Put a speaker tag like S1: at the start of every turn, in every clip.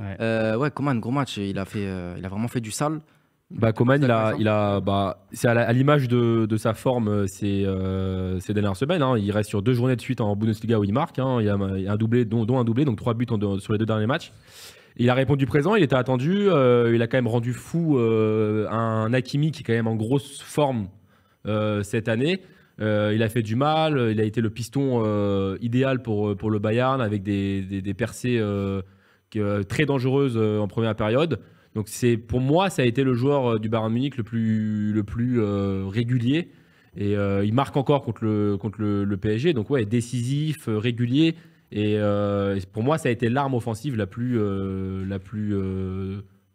S1: Ouais. Euh, Coman, gros match. Il a, fait, euh, il a vraiment fait du sale. Bah, Coman, il a, il bah, a, c'est à l'image de, sa forme euh, ces, euh, ces dernières semaines. Hein. Il reste sur deux journées de suite en Bundesliga où il marque. Hein. Il, y a, un doublé, dont, un doublé, donc trois buts sur les deux derniers matchs. Il a répondu présent, il était attendu. il a quand même rendu fou un Hakimi qui est quand même en grosse forme cette année. il a fait du mal, il a été le piston idéal pour, pour le Bayern avec des, percées euh, très dangereuse euh, en première période. Donc c'est pour moi, ça a été le joueur euh, du Bayern Munich le plus, le plus régulier. Et il marque encore contre le, contre le, PSG. Donc ouais, décisif, régulier. Et, pour moi, ça a été l'arme offensive la plus, la plus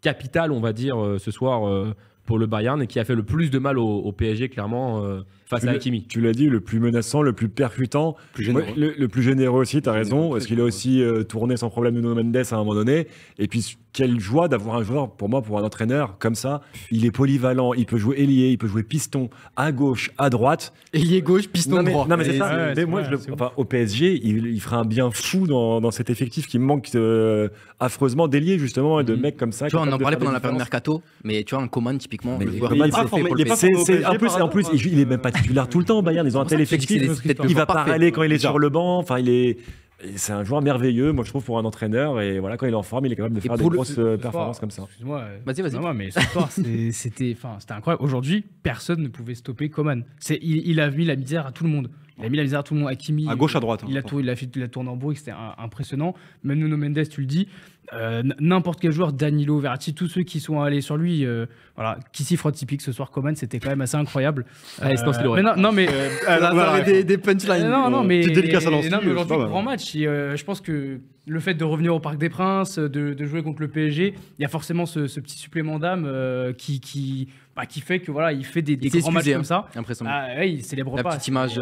S1: capitale, on va dire, ce soir pour le Bayern et qui a fait le plus de mal au, PSG clairement euh,
S2: face à Hakimi. Tu l'as dit, le plus menaçant, le plus percutant, le, plus généreux aussi, tu as raison, parce qu'il a aussi euh, tourné sans problème Nuno Mendes à un moment donné. Et puis quelle joie d'avoir un joueur, pour moi, pour un entraîneur comme ça, il est polyvalent, il peut jouer ailier, il peut jouer piston, à gauche, à droite. Ailier gauche, piston droit. Non mais c'est ça, moi, je le, au PSG, il, fera un bien fou dans, cet effectif qui manque euh, affreusement d'ailier justement et de mhm. mecs comme ça. Tu vois, on en parlait pendant la période Mercato, mais tu vois, un command typique en plus, il est même pas titulaire tout le temps, Bayern. Ils ont un tel effectif. Il va pas râler quand il est sur le banc. Enfin, il est. C'est un joueur merveilleux, moi je trouve, pour un entraîneur. Et voilà, quand il est en forme, il est capable de faire des grosses euh, performances comme ça.
S3: Euh, vas-y, vas-y. mais c'était incroyable. Aujourd'hui, personne ne pouvait stopper Coman. Il a mis la misère à tout le monde. Il a mis la misère à tout le monde. À gauche, à droite. Hein, il, a, tourne en bourrique, c'était impressionnant. Même Nuno Mendes, tu le dis. Euh, n'importe quel joueur, Danilo, Verti, tous ceux qui sont allés sur lui, euh, voilà, qui s'y frotte typique ce soir, Coman, c'était quand même assez incroyable. Ah, euh, mais non, mais là, voilà, des, des, punchlines. Non, non, mais, aujourd'hui, grand match. je pense que le fait de revenir au Parc des Princes, de, jouer contre le PSG, il y a forcément ce, petit supplément d'âme qui, qui, bah, qui, fait que voilà, il fait des, grands matchs hein, comme ça. Impressionnant. Ah, il célèbre La Petite image.